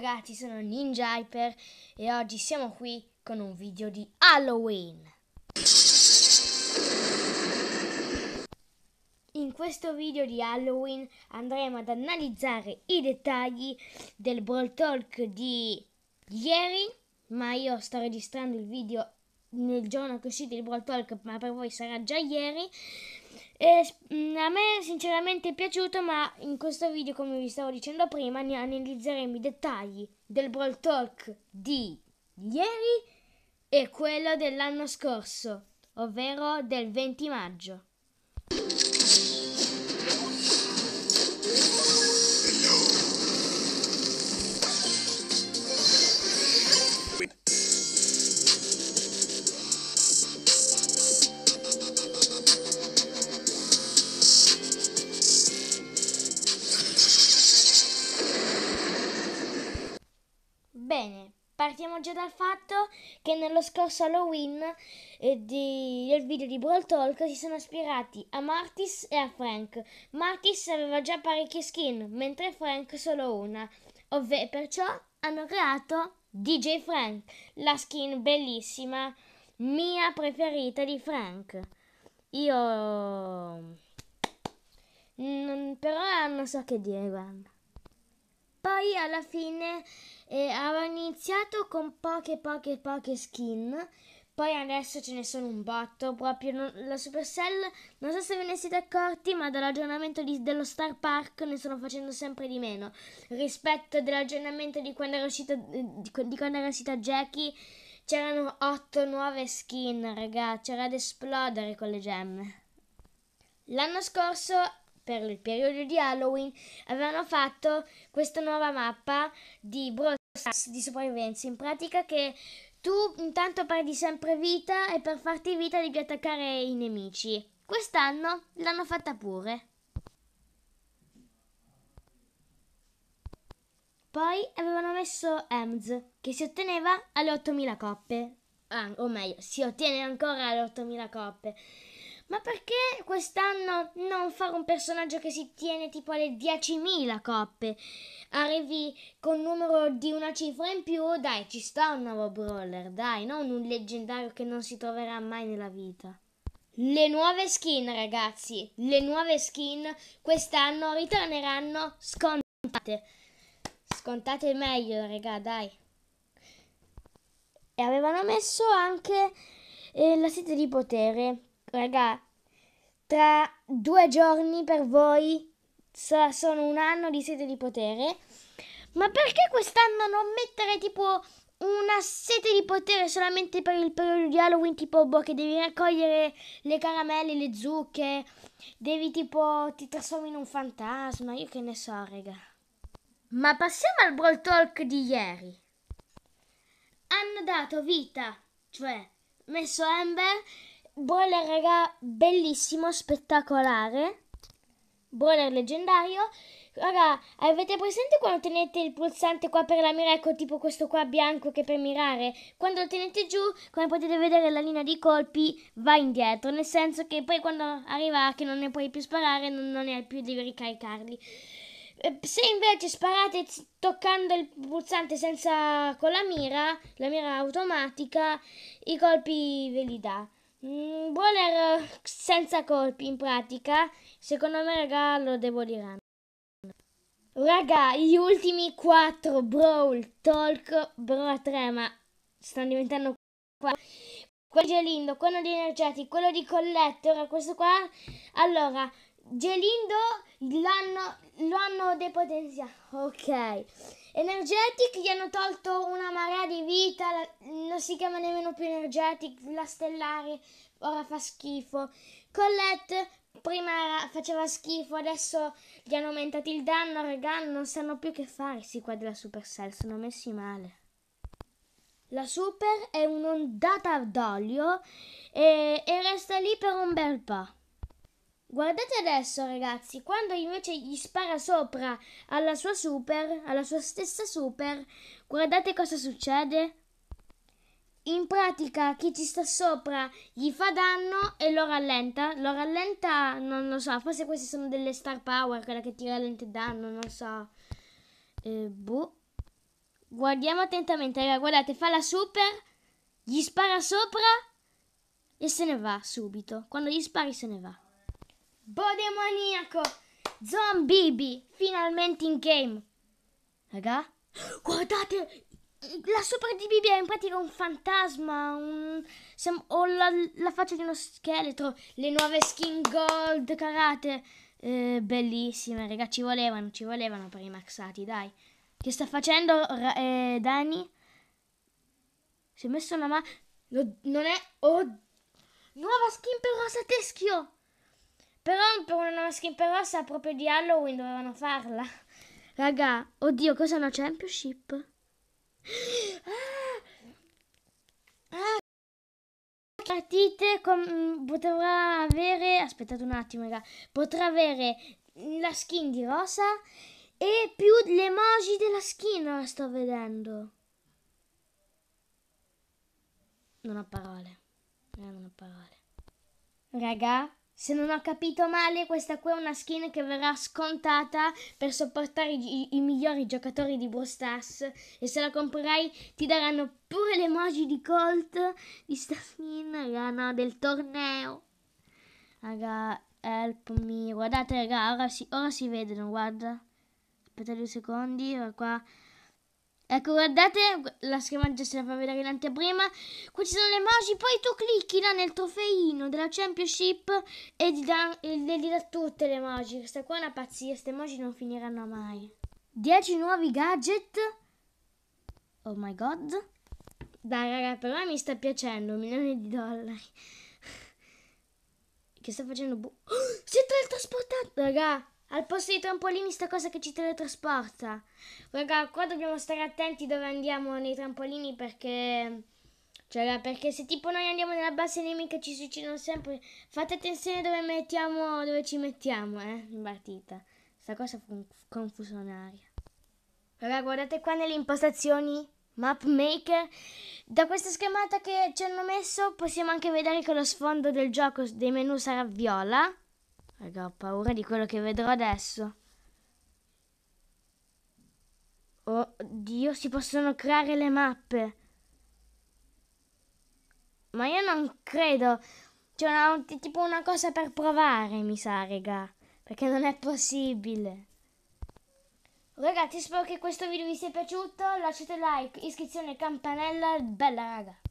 ragazzi, sono Ninja Hyper e oggi siamo qui con un video di Halloween. In questo video di Halloween andremo ad analizzare i dettagli del Brawl Talk di ieri, ma io sto registrando il video nel giorno che uscite il Brawl Talk, ma per voi sarà già ieri. Eh, a me sinceramente è piaciuto, ma in questo video, come vi stavo dicendo prima, ne analizzeremo i dettagli del Brawl Talk di ieri e quello dell'anno scorso, ovvero del 20 maggio. partiamo già dal fatto che nello scorso Halloween eh, di, del video di Brawl Talk si sono ispirati a Martis e a Frank. Martis aveva già parecchie skin, mentre Frank solo una, ovvero perciò hanno creato DJ Frank, la skin bellissima, mia preferita di Frank. Io... Non, mm, per ora non so che dire, guarda. Poi alla fine eh, avevano iniziato con poche, poche, poche skin. Poi adesso ce ne sono un botto. Proprio non, la Supercell, non so se ve ne siete accorti, ma dall'aggiornamento di, dello Star Park ne sono facendo sempre di meno. Rispetto dell'aggiornamento di quando era uscita, eh, di, di quando era uscita Jackie, c'erano 8 nuove skin, ragazzi C'era ad esplodere con le gemme. L'anno scorso per il periodo di Halloween avevano fatto questa nuova mappa di Brawl di sopravvivenza, in pratica che tu intanto perdi sempre vita e per farti vita devi attaccare i nemici. Quest'anno l'hanno fatta pure. Poi avevano messo EMS, che si otteneva alle 8000 coppe. Ah, o meglio, si ottiene ancora alle 8000 coppe. Ma perché quest'anno non fare un personaggio che si tiene tipo alle 10.000 coppe? Arrivi con un numero di una cifra in più, dai, ci sta un nuovo brawler, dai, non un leggendario che non si troverà mai nella vita. Le nuove skin, ragazzi, le nuove skin quest'anno ritorneranno scontate. Scontate meglio, raga, dai. E avevano messo anche eh, la sete di potere raga, tra due giorni per voi sono un anno di sete di potere. Ma perché quest'anno non mettere tipo una sete di potere solamente per il periodo di Halloween, tipo boh, che devi raccogliere le caramelle, le zucche, devi tipo ti trasformi in un fantasma, io che ne so, raga. Ma passiamo al Brawl Talk di ieri. Hanno dato vita, cioè messo Amber Boiler raga bellissimo, spettacolare. Boiler leggendario. Raga, avete presente quando tenete il pulsante qua per la mira? Ecco, tipo questo qua bianco che per mirare. Quando lo tenete giù, come potete vedere, la linea di colpi va indietro. Nel senso che poi quando arriva che non ne puoi più sparare, non, non ne hai più, devi ricaricarli. Eh, se invece sparate toccando il pulsante senza con la mira, la mira automatica, i colpi ve li dà. Mm, buona senza colpi in pratica, secondo me raga lo devo dire. Raga, gli ultimi 4 Brawl Talk Bro 3, ma stanno diventando qua. Quello di Gelindo, quello di Energeti, quello di Colletto, ora questo qua. Allora, Gelindo l'hanno, lo depotenziato. Ok. Energetic gli hanno tolto una marea di vita, la, non si chiama nemmeno più Energetic, la Stellare ora fa schifo. Colette prima faceva schifo, adesso gli hanno aumentato il danno, regà non sanno più che fare si qua della Supercell, sono messi male. La Super è un'ondata d'olio e, e resta lì per un bel po'. Guardate adesso, ragazzi, quando invece gli spara sopra alla sua super, alla sua stessa super, guardate cosa succede. In pratica, chi ci sta sopra gli fa danno e lo rallenta. Lo rallenta, non lo so, forse queste sono delle star power, quella che ti rallenta danno, non so. Eh, boh. Guardiamo attentamente, raga, guardate, fa la super, gli spara sopra e se ne va subito. Quando gli spari se ne va. Bodemoniaco, Zombibi, finalmente in game. Raga, guardate, la sopra di Bibi è in pratica un fantasma, un... o la, la, faccia di uno scheletro, le nuove skin gold karate, eh, bellissime, raga, ci volevano, ci volevano per i maxati, dai. Che sta facendo eh, Dani? Si è messo una mano... Non è... Oh, nuova skin per Rosa Teschio! Però per una skin rossa proprio di Halloween dovevano farla. Raga, oddio, cos'è una championship? Ah! ah partite com- mm, potrà avere aspettate un attimo raga potrà avere la skin di rosa e più le emoji della skin ora sto vedendo non ho parole eh, non ho parole raga se non ho capito male, questa qui è una skin che verrà scontata per sopportare i, i migliori giocatori di Brawl Stars e se la comprerai ti daranno pure le emoji di Colt di sta skin, raga, no, del torneo. Raga, help me. Guardate, raga, ora si, ora si vedono, guarda. Aspetta due secondi, ora qua Ecco, guardate, la schemaggia se la fa vedere in anteprima. Qui ci sono le emoji, poi tu clicchi là nel trofeino della Championship e gli dà, da tutte le emoji. Questa qua è una pazzia, queste emoji non finiranno mai. 10 nuovi gadget. Oh my god. Dai raga, però mi sta piacendo, milioni di dollari. che sta facendo... Bu- oh, si è teletrasportato, raga al posto dei trampolini sta cosa che ci teletrasporta. Raga, qua dobbiamo stare attenti dove andiamo nei trampolini perché... Cioè, perché se tipo noi andiamo nella base nemica ci succedono sempre. Fate attenzione dove mettiamo, dove ci mettiamo, eh, in partita. Sta cosa fu confusionaria. Raga, guardate qua nelle impostazioni. Map Maker. Da questa schermata che ci hanno messo possiamo anche vedere che lo sfondo del gioco dei menu sarà viola. Raga, ho paura di quello che vedrò adesso. Oddio, si possono creare le mappe. Ma io non credo. C'è tipo una cosa per provare, mi sa, raga. Perché non è possibile. Ragazzi, spero che questo video vi sia piaciuto. Lasciate like, iscrizione, campanella. Bella, raga.